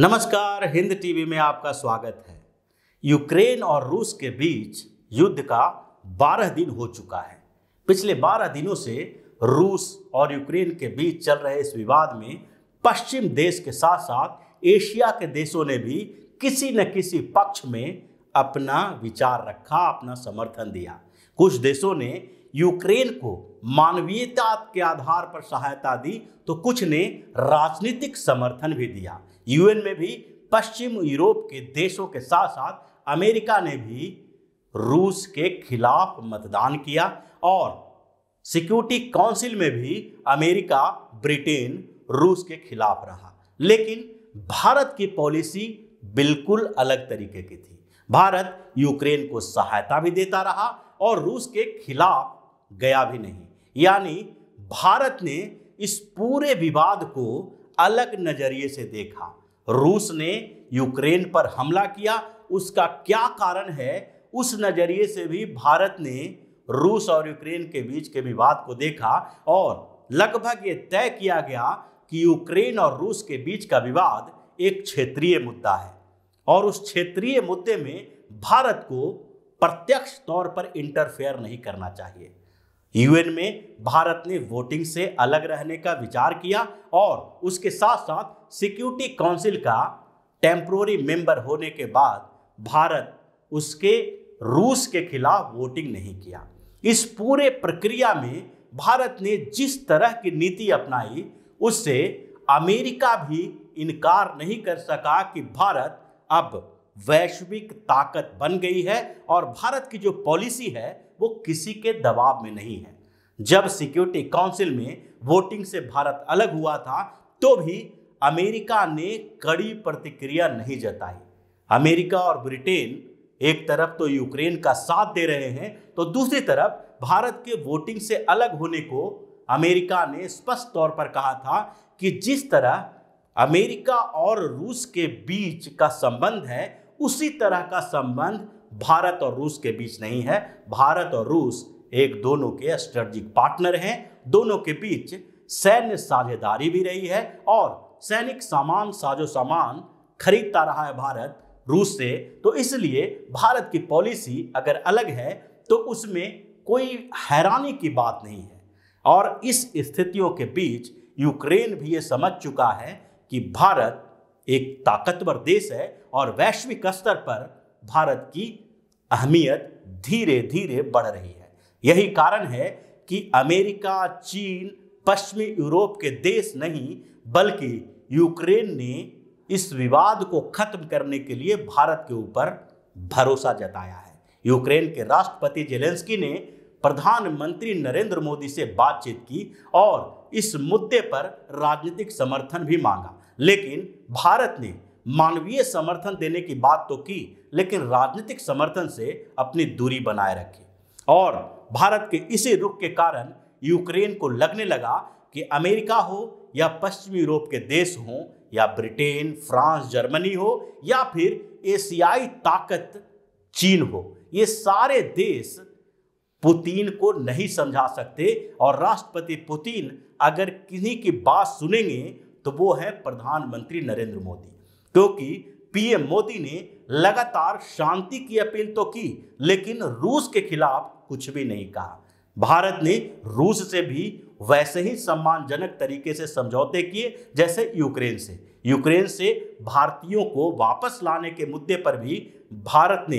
नमस्कार हिंद टीवी में आपका स्वागत है यूक्रेन और रूस के बीच युद्ध का 12 दिन हो चुका है पिछले 12 दिनों से रूस और यूक्रेन के बीच चल रहे इस विवाद में पश्चिम देश के साथ साथ एशिया के देशों ने भी किसी न किसी पक्ष में अपना विचार रखा अपना समर्थन दिया कुछ देशों ने यूक्रेन को मानवीयता के आधार पर सहायता दी तो कुछ ने राजनीतिक समर्थन भी दिया यूएन में भी पश्चिम यूरोप के देशों के साथ साथ अमेरिका ने भी रूस के खिलाफ मतदान किया और सिक्योरिटी काउंसिल में भी अमेरिका ब्रिटेन रूस के खिलाफ रहा लेकिन भारत की पॉलिसी बिल्कुल अलग तरीके की थी भारत यूक्रेन को सहायता भी देता रहा और रूस के खिलाफ गया भी नहीं यानी भारत ने इस पूरे विवाद को अलग नज़रिए से देखा रूस ने यूक्रेन पर हमला किया उसका क्या कारण है उस नज़रिए से भी भारत ने रूस और यूक्रेन के बीच के विवाद को देखा और लगभग ये तय किया गया कि यूक्रेन और रूस के बीच का विवाद एक क्षेत्रीय मुद्दा है और उस क्षेत्रीय मुद्दे में भारत को प्रत्यक्ष तौर पर इंटरफेयर नहीं करना चाहिए यूएन में भारत ने वोटिंग से अलग रहने का विचार किया और उसके साथ साथ सिक्योरिटी काउंसिल का टेम्प्रोरी मेंबर होने के बाद भारत उसके रूस के खिलाफ वोटिंग नहीं किया इस पूरे प्रक्रिया में भारत ने जिस तरह की नीति अपनाई उससे अमेरिका भी इनकार नहीं कर सका कि भारत अब वैश्विक ताकत बन गई है और भारत की जो पॉलिसी है वो किसी के दबाव में नहीं है जब सिक्योरिटी काउंसिल में वोटिंग से भारत अलग हुआ था तो भी अमेरिका ने कड़ी प्रतिक्रिया नहीं जताई अमेरिका और ब्रिटेन एक तरफ तो यूक्रेन का साथ दे रहे हैं तो दूसरी तरफ भारत के वोटिंग से अलग होने को अमेरिका ने स्पष्ट तौर पर कहा था कि जिस तरह अमेरिका और रूस के बीच का संबंध है उसी तरह का संबंध भारत और रूस के बीच नहीं है भारत और रूस एक दोनों के स्ट्रेटजिक पार्टनर हैं दोनों के बीच सैन्य साझेदारी भी रही है और सैनिक सामान साजो सामान खरीदता रहा है भारत रूस से तो इसलिए भारत की पॉलिसी अगर अलग है तो उसमें कोई हैरानी की बात नहीं है और इस स्थितियों के बीच यूक्रेन भी ये समझ चुका है कि भारत एक ताकतवर देश है और वैश्विक स्तर पर भारत की अहमियत धीरे धीरे बढ़ रही है यही कारण है कि अमेरिका चीन पश्चिमी यूरोप के देश नहीं बल्कि यूक्रेन ने इस विवाद को खत्म करने के लिए भारत के ऊपर भरोसा जताया है यूक्रेन के राष्ट्रपति जेलेंस्की ने प्रधानमंत्री नरेंद्र मोदी से बातचीत की और इस मुद्दे पर राजनीतिक समर्थन भी मांगा लेकिन भारत ने मानवीय समर्थन देने की बात तो की लेकिन राजनीतिक समर्थन से अपनी दूरी बनाए रखी और भारत के इसी रुख के कारण यूक्रेन को लगने लगा कि अमेरिका हो या पश्चिमी यूरोप के देश हों या ब्रिटेन फ्रांस जर्मनी हो या फिर एशियाई ताकत चीन हो ये सारे देश पुतिन को नहीं समझा सकते और राष्ट्रपति पुतिन अगर किन्हीं की बात सुनेंगे तो वो है प्रधानमंत्री नरेंद्र मोदी क्योंकि पीएम मोदी ने लगातार शांति की अपील तो की लेकिन रूस के खिलाफ कुछ भी नहीं कहा भारत ने रूस से भी वैसे ही सम्मानजनक तरीके से समझौते किए जैसे यूक्रेन से यूक्रेन से भारतीयों को वापस लाने के मुद्दे पर भी भारत ने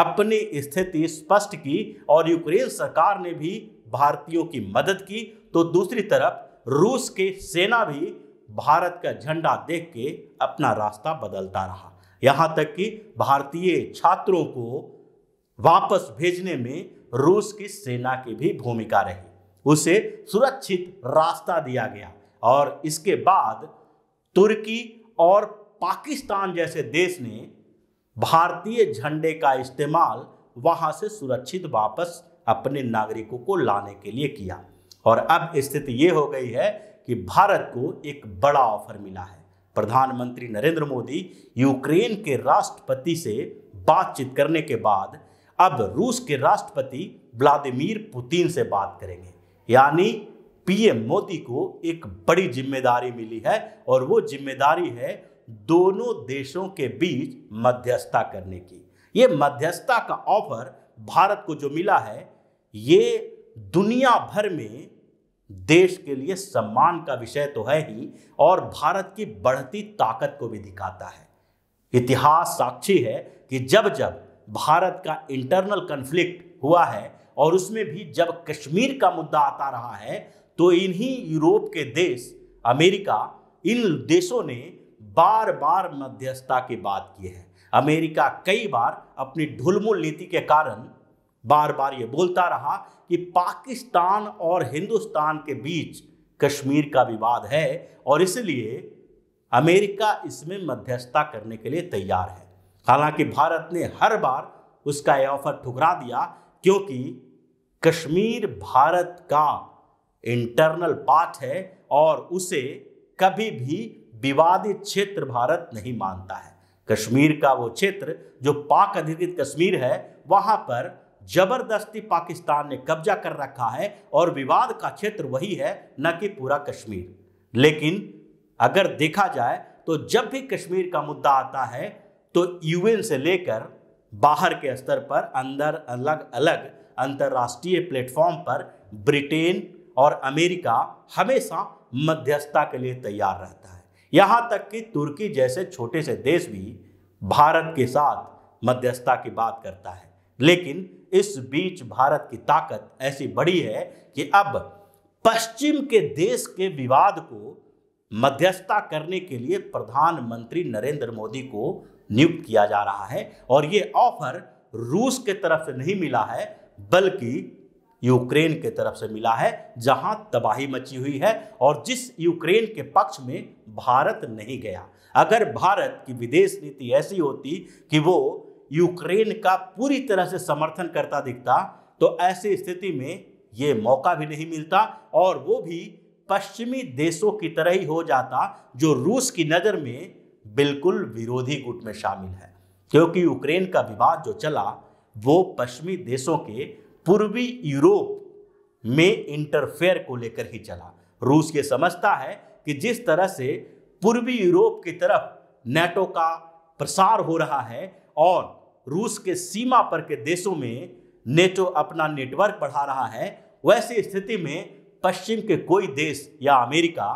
अपनी स्थिति स्पष्ट की और यूक्रेन सरकार ने भी भारतीयों की मदद की तो दूसरी तरफ रूस के सेना भी भारत का झंडा देख के अपना रास्ता बदलता रहा यहाँ तक कि भारतीय छात्रों को वापस भेजने में रूस की सेना की भी भूमिका रही उसे सुरक्षित रास्ता दिया गया और इसके बाद तुर्की और पाकिस्तान जैसे देश ने भारतीय झंडे का इस्तेमाल वहाँ से सुरक्षित वापस अपने नागरिकों को लाने के लिए किया और अब स्थिति ये हो गई है कि भारत को एक बड़ा ऑफर मिला है प्रधानमंत्री नरेंद्र मोदी यूक्रेन के राष्ट्रपति से बातचीत करने के बाद अब रूस के राष्ट्रपति व्लादिमीर पुतिन से बात करेंगे यानी पीएम मोदी को एक बड़ी जिम्मेदारी मिली है और वो जिम्मेदारी है दोनों देशों के बीच मध्यस्थता करने की ये मध्यस्थता का ऑफर भारत को जो मिला है ये दुनिया भर में देश के लिए सम्मान का विषय तो है ही और भारत की बढ़ती ताकत को भी दिखाता है इतिहास साक्षी है कि जब जब भारत का इंटरनल कन्फ्लिक्ट हुआ है और उसमें भी जब कश्मीर का मुद्दा आता रहा है तो इन्हीं यूरोप के देश अमेरिका इन देशों ने बार बार मध्यस्थता की बात की है अमेरिका कई बार अपनी ढुलमुल नीति के कारण बार बार ये बोलता रहा कि पाकिस्तान और हिंदुस्तान के बीच कश्मीर का विवाद है और इसलिए अमेरिका इसमें मध्यस्थता करने के लिए तैयार है हालांकि भारत ने हर बार उसका यह ऑफर ठुकरा दिया क्योंकि कश्मीर भारत का इंटरनल पार्ट है और उसे कभी भी विवादित क्षेत्र भारत नहीं मानता है कश्मीर का वो क्षेत्र जो पाक अधिकृत कश्मीर है वहाँ पर जबरदस्ती पाकिस्तान ने कब्जा कर रखा है और विवाद का क्षेत्र वही है न कि पूरा कश्मीर लेकिन अगर देखा जाए तो जब भी कश्मीर का मुद्दा आता है तो यूएन से लेकर बाहर के स्तर पर अंदर अलग अलग अंतर्राष्ट्रीय प्लेटफॉर्म पर ब्रिटेन और अमेरिका हमेशा मध्यस्थता के लिए तैयार रहता है यहाँ तक कि तुर्की जैसे छोटे से देश भी भारत के साथ मध्यस्थता की बात करता है लेकिन इस बीच भारत की ताकत ऐसी बड़ी है कि अब पश्चिम के देश के विवाद को मध्यस्थता करने के लिए प्रधानमंत्री नरेंद्र मोदी को नियुक्त किया जा रहा है और ये ऑफर रूस के तरफ से नहीं मिला है बल्कि यूक्रेन के तरफ से मिला है जहां तबाही मची हुई है और जिस यूक्रेन के पक्ष में भारत नहीं गया अगर भारत की विदेश नीति ऐसी होती कि वो यूक्रेन का पूरी तरह से समर्थन करता दिखता तो ऐसी स्थिति में ये मौका भी नहीं मिलता और वो भी पश्चिमी देशों की तरह ही हो जाता जो रूस की नज़र में बिल्कुल विरोधी गुट में शामिल है क्योंकि यूक्रेन का विवाद जो चला वो पश्चिमी देशों के पूर्वी यूरोप में इंटरफेयर को लेकर ही चला रूस ये समझता है कि जिस तरह से पूर्वी यूरोप की तरफ नेटो का प्रसार हो रहा है और रूस के सीमा पर के देशों में नेटो अपना नेटवर्क बढ़ा रहा है वैसी स्थिति में पश्चिम के कोई देश या अमेरिका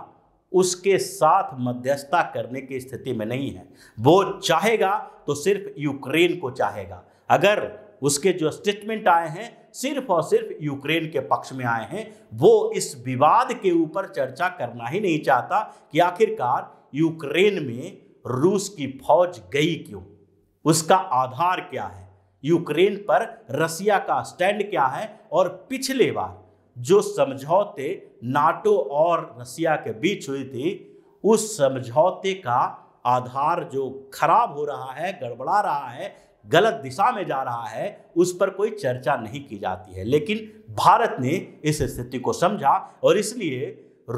उसके साथ मध्यस्थता करने की स्थिति में नहीं है वो चाहेगा तो सिर्फ यूक्रेन को चाहेगा अगर उसके जो स्टेटमेंट आए हैं सिर्फ और सिर्फ यूक्रेन के पक्ष में आए हैं वो इस विवाद के ऊपर चर्चा करना ही नहीं चाहता कि आखिरकार यूक्रेन में रूस की फौज गई क्यों उसका आधार क्या है यूक्रेन पर रसिया का स्टैंड क्या है और पिछले बार जो समझौते नाटो और रसिया के बीच हुई थी उस समझौते का आधार जो खराब हो रहा है गड़बड़ा रहा है गलत दिशा में जा रहा है उस पर कोई चर्चा नहीं की जाती है लेकिन भारत ने इस स्थिति को समझा और इसलिए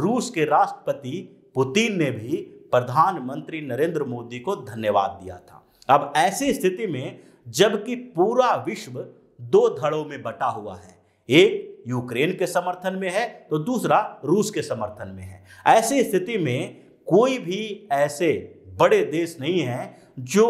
रूस के राष्ट्रपति पुतिन ने भी प्रधानमंत्री नरेंद्र मोदी को धन्यवाद दिया था अब ऐसी स्थिति में जबकि पूरा विश्व दो धड़ों में बटा हुआ है एक यूक्रेन के समर्थन में है तो दूसरा रूस के समर्थन में है ऐसी स्थिति में कोई भी ऐसे बड़े देश नहीं हैं जो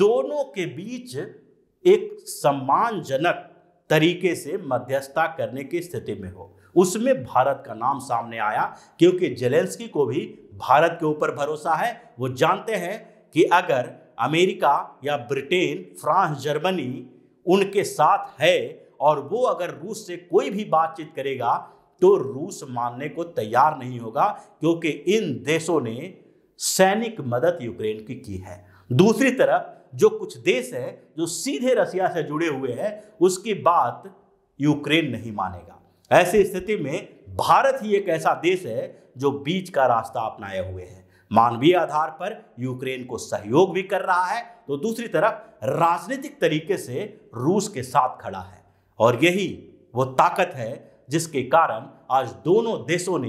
दोनों के बीच एक सम्मानजनक तरीके से मध्यस्थता करने की स्थिति में हो उसमें भारत का नाम सामने आया क्योंकि जेलेंस्की को भी भारत के ऊपर भरोसा है वो जानते हैं कि अगर अमेरिका या ब्रिटेन फ्रांस जर्मनी उनके साथ है और वो अगर रूस से कोई भी बातचीत करेगा तो रूस मानने को तैयार नहीं होगा क्योंकि इन देशों ने सैनिक मदद यूक्रेन की की है दूसरी तरफ जो कुछ देश है जो सीधे रसिया से जुड़े हुए हैं उसकी बात यूक्रेन नहीं मानेगा ऐसी स्थिति में भारत ही एक ऐसा देश है जो बीच का रास्ता अपनाए हुए है मानवीय आधार पर यूक्रेन को सहयोग भी कर रहा है तो दूसरी तरफ राजनीतिक तरीके से रूस के साथ खड़ा है और यही वो ताकत है जिसके कारण आज दोनों देशों ने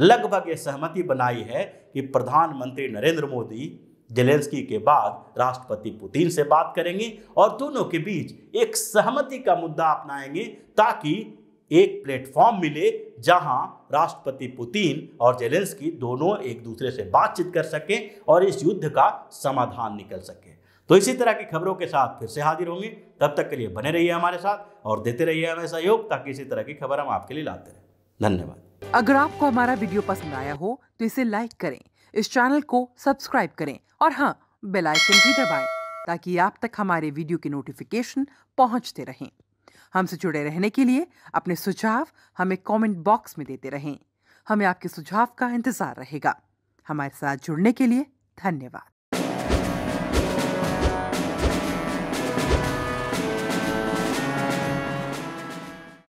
लगभग ये सहमति बनाई है कि प्रधानमंत्री नरेंद्र मोदी जेलेंस्की के बाद राष्ट्रपति पुतिन से बात करेंगे और दोनों के बीच एक सहमति का मुद्दा अपनाएंगे ताकि एक प्लेटफॉर्म मिले जहां राष्ट्रपति पुतिन और जेलेंस्की दोनों एक दूसरे से बातचीत कर सकें और इस युद्ध का समाधान निकल सके तो इसी तरह की खबरों के साथ फिर से हाजिर होंगे तब तक के लिए बने रहिए हमारे साथ और देते रहिए हमें सहयोग ताकि इसी तरह की खबर हम आपके लिए लाते रहे धन्यवाद अगर आपको हमारा वीडियो पसंद आया हो तो इसे लाइक करें इस चैनल को सब्सक्राइब करें और हाँ बेलाइकन भी दबाए ताकि आप तक हमारे वीडियो की नोटिफिकेशन पहुंचते रहें हमसे जुड़े रहने के लिए अपने सुझाव हमें कमेंट बॉक्स में देते रहें हमें आपके सुझाव का इंतज़ार रहेगा हमारे साथ जुड़ने के लिए धन्यवाद